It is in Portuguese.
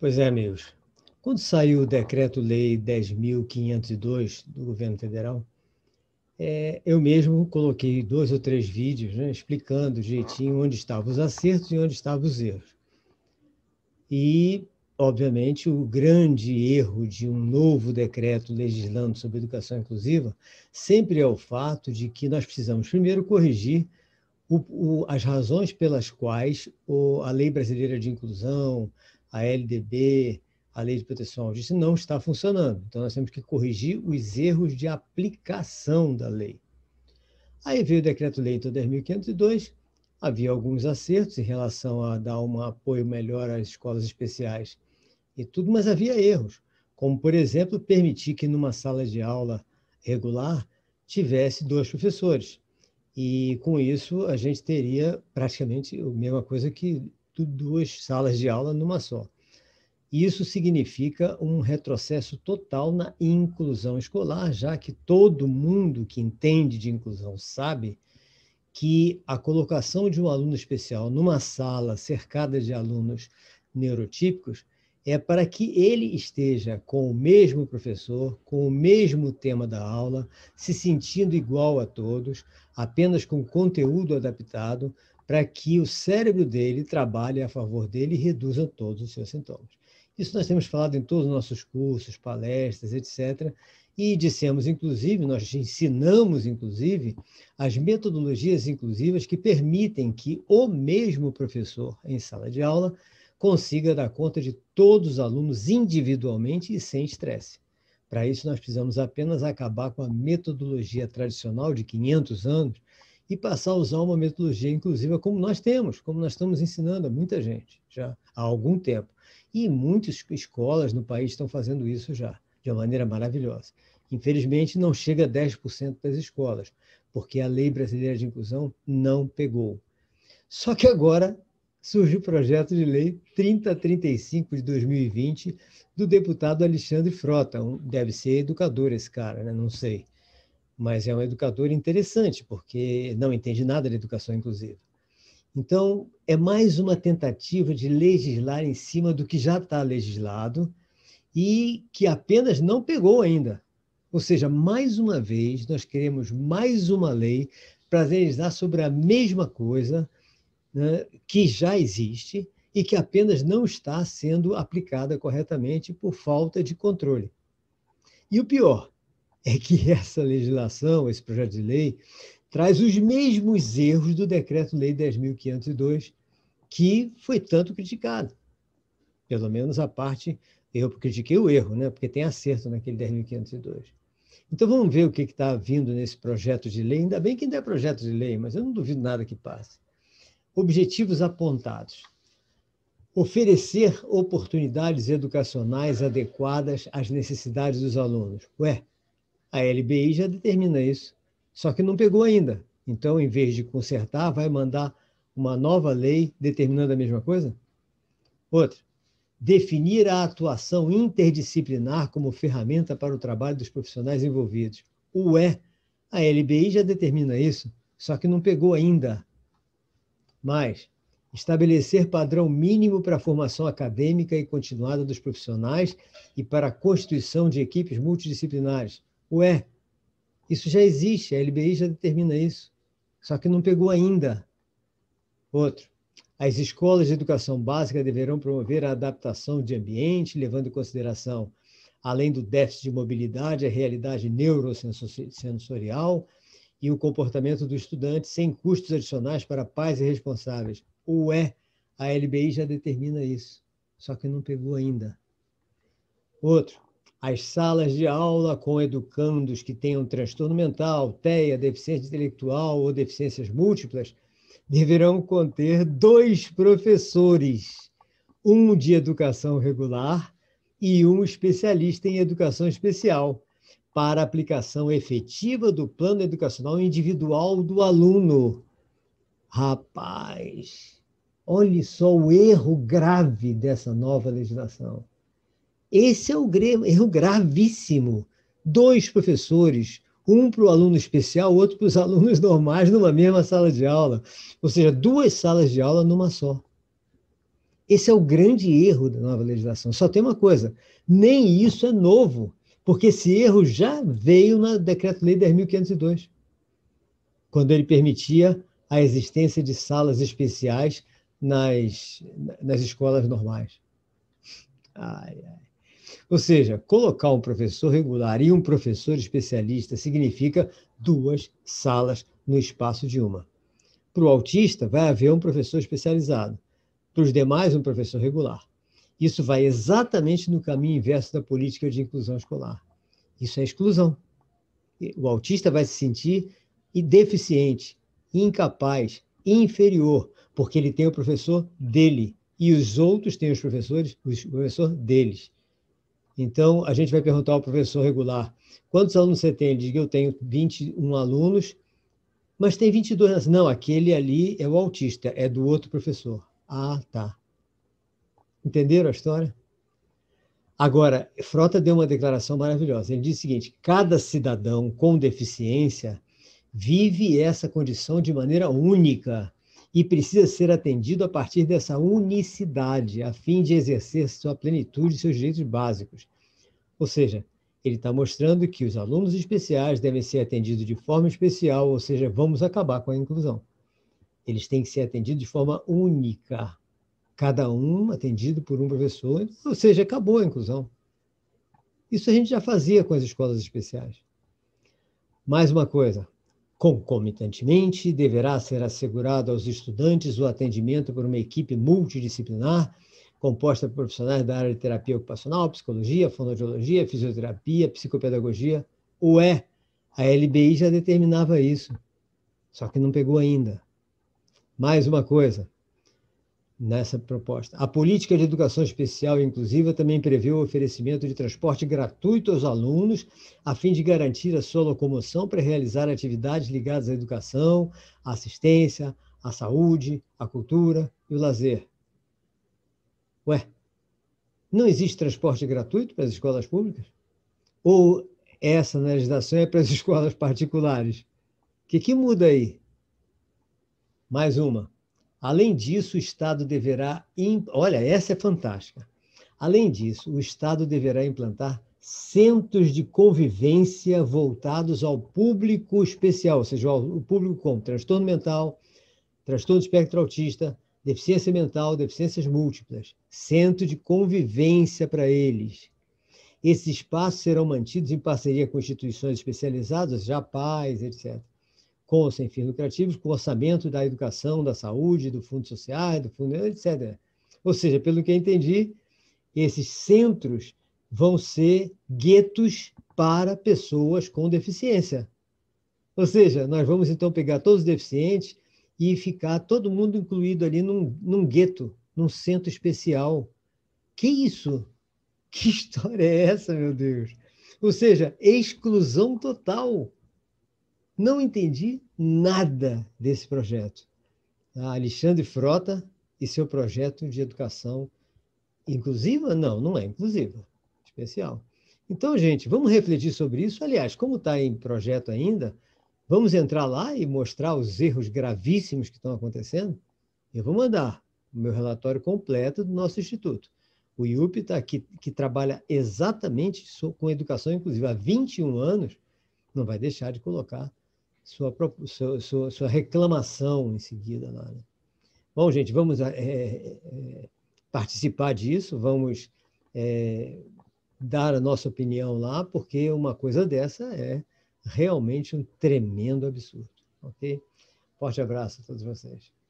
Pois é, amigos. Quando saiu o Decreto-Lei 10.502 do governo federal, é, eu mesmo coloquei dois ou três vídeos né, explicando direitinho onde estavam os acertos e onde estavam os erros. E, obviamente, o grande erro de um novo decreto legislando sobre educação inclusiva sempre é o fato de que nós precisamos, primeiro, corrigir o, o, as razões pelas quais o, a Lei Brasileira de Inclusão, a LDB, a Lei de Proteção ao Justiça, não está funcionando. Então, nós temos que corrigir os erros de aplicação da lei. Aí veio o Decreto-Lei 10.502, havia alguns acertos em relação a dar um apoio melhor às escolas especiais e tudo, mas havia erros, como, por exemplo, permitir que numa sala de aula regular tivesse dois professores. E com isso a gente teria praticamente a mesma coisa que duas salas de aula numa só. Isso significa um retrocesso total na inclusão escolar, já que todo mundo que entende de inclusão sabe que a colocação de um aluno especial numa sala cercada de alunos neurotípicos é para que ele esteja com o mesmo professor, com o mesmo tema da aula, se sentindo igual a todos, apenas com conteúdo adaptado, para que o cérebro dele trabalhe a favor dele e reduza todos os seus sintomas. Isso nós temos falado em todos os nossos cursos, palestras, etc. E dissemos, inclusive, nós ensinamos, inclusive, as metodologias inclusivas que permitem que o mesmo professor em sala de aula consiga dar conta de todos os alunos individualmente e sem estresse. Para isso, nós precisamos apenas acabar com a metodologia tradicional de 500 anos, e passar a usar uma metodologia inclusiva como nós temos, como nós estamos ensinando a muita gente já há algum tempo. E muitas escolas no país estão fazendo isso já, de uma maneira maravilhosa. Infelizmente, não chega a 10% das escolas, porque a Lei Brasileira de Inclusão não pegou. Só que agora surge o projeto de lei 3035 de 2020 do deputado Alexandre Frota. deve ser educador esse cara, né? não sei mas é um educador interessante, porque não entende nada de educação inclusiva. Então, é mais uma tentativa de legislar em cima do que já está legislado e que apenas não pegou ainda. Ou seja, mais uma vez, nós queremos mais uma lei para legislar sobre a mesma coisa né, que já existe e que apenas não está sendo aplicada corretamente por falta de controle. E o pior, é que essa legislação, esse projeto de lei, traz os mesmos erros do Decreto-Lei 10.502, que foi tanto criticado. Pelo menos a parte, eu critiquei o erro, né? porque tem acerto naquele 10.502. Então vamos ver o que está vindo nesse projeto de lei. Ainda bem que ainda é projeto de lei, mas eu não duvido nada que passe. Objetivos apontados oferecer oportunidades educacionais adequadas às necessidades dos alunos. Ué, a LBI já determina isso, só que não pegou ainda. Então, em vez de consertar, vai mandar uma nova lei determinando a mesma coisa? Outra, definir a atuação interdisciplinar como ferramenta para o trabalho dos profissionais envolvidos. O é, a LBI já determina isso, só que não pegou ainda. Mais, estabelecer padrão mínimo para a formação acadêmica e continuada dos profissionais e para a constituição de equipes multidisciplinares. Ué, isso já existe, a LBI já determina isso, só que não pegou ainda. Outro. As escolas de educação básica deverão promover a adaptação de ambiente, levando em consideração, além do déficit de mobilidade, a realidade neurosensorial e o comportamento do estudante, sem custos adicionais para pais e responsáveis. Ué, a LBI já determina isso, só que não pegou ainda. Outro, as salas de aula com educandos que tenham transtorno mental, TEA, deficiência intelectual ou deficiências múltiplas deverão conter dois professores, um de educação regular e um especialista em educação especial, para aplicação efetiva do plano educacional individual do aluno. Rapaz, olhe só o erro grave dessa nova legislação esse é o erro é gravíssimo. Dois professores, um para o aluno especial, outro para os alunos normais numa mesma sala de aula. Ou seja, duas salas de aula numa só. Esse é o grande erro da nova legislação. Só tem uma coisa: nem isso é novo, porque esse erro já veio no Decreto-Lei 10.502, quando ele permitia a existência de salas especiais nas, nas escolas normais. Ai, ai. Ou seja, colocar um professor regular e um professor especialista significa duas salas no espaço de uma. Para o autista, vai haver um professor especializado, para os demais, um professor regular. Isso vai exatamente no caminho inverso da política de inclusão escolar. Isso é exclusão. O autista vai se sentir deficiente, incapaz, inferior, porque ele tem o professor dele e os outros têm os professores, o professor deles. Então, a gente vai perguntar ao professor regular: quantos alunos você tem? Ele diz que eu tenho 21 alunos, mas tem 22. Não, aquele ali é o autista, é do outro professor. Ah, tá. Entenderam a história? Agora, Frota deu uma declaração maravilhosa. Ele diz o seguinte: cada cidadão com deficiência vive essa condição de maneira única e precisa ser atendido a partir dessa unicidade, a fim de exercer sua plenitude e seus direitos básicos. Ou seja, ele está mostrando que os alunos especiais devem ser atendidos de forma especial, ou seja, vamos acabar com a inclusão. Eles têm que ser atendidos de forma única, cada um atendido por um professor, ou seja, acabou a inclusão. Isso a gente já fazia com as escolas especiais. Mais uma coisa, Concomitantemente, deverá ser assegurado aos estudantes o atendimento por uma equipe multidisciplinar composta por profissionais da área de terapia ocupacional, psicologia, fonoaudiologia, fisioterapia, psicopedagogia. Ué, a LBI já determinava isso, só que não pegou ainda. Mais uma coisa, nessa proposta. A política de educação especial e inclusiva também prevê o oferecimento de transporte gratuito aos alunos, a fim de garantir a sua locomoção para realizar atividades ligadas à educação, à assistência, à saúde, à cultura e ao lazer. Ué, não existe transporte gratuito para as escolas públicas? Ou essa, na legislação, é para as escolas particulares? O que, que muda aí? Mais uma. Além disso, o Estado deverá. Imp... Olha, essa é fantástica. Além disso, o Estado deverá implantar centros de convivência voltados ao público especial, ou seja, o público com transtorno mental, transtorno do espectro autista, deficiência mental, deficiências múltiplas. Centro de convivência para eles. Esses espaços serão mantidos em parceria com instituições especializadas, já pais, etc com ou sem fins lucrativos, com orçamento da educação, da saúde, do fundo social, do fundo, etc. Ou seja, pelo que eu entendi, esses centros vão ser guetos para pessoas com deficiência. Ou seja, nós vamos então pegar todos os deficientes e ficar todo mundo incluído ali num, num gueto, num centro especial. Que isso? Que história é essa, meu Deus? Ou seja, exclusão total. Não entendi nada desse projeto. A ah, Alexandre Frota e seu projeto de educação inclusiva? Não, não é inclusiva, especial. Então, gente, vamos refletir sobre isso. Aliás, como está em projeto ainda, vamos entrar lá e mostrar os erros gravíssimos que estão acontecendo? Eu vou mandar o meu relatório completo do nosso instituto. O IUP está aqui, que trabalha exatamente com educação inclusiva há 21 anos, não vai deixar de colocar sua, sua, sua, reclamação em seguida lá. Né? Bom, gente, vamos é, é, participar disso, vamos é, dar a nossa opinião lá, porque uma coisa dessa é realmente um tremendo absurdo, ok? Forte abraço a todos vocês.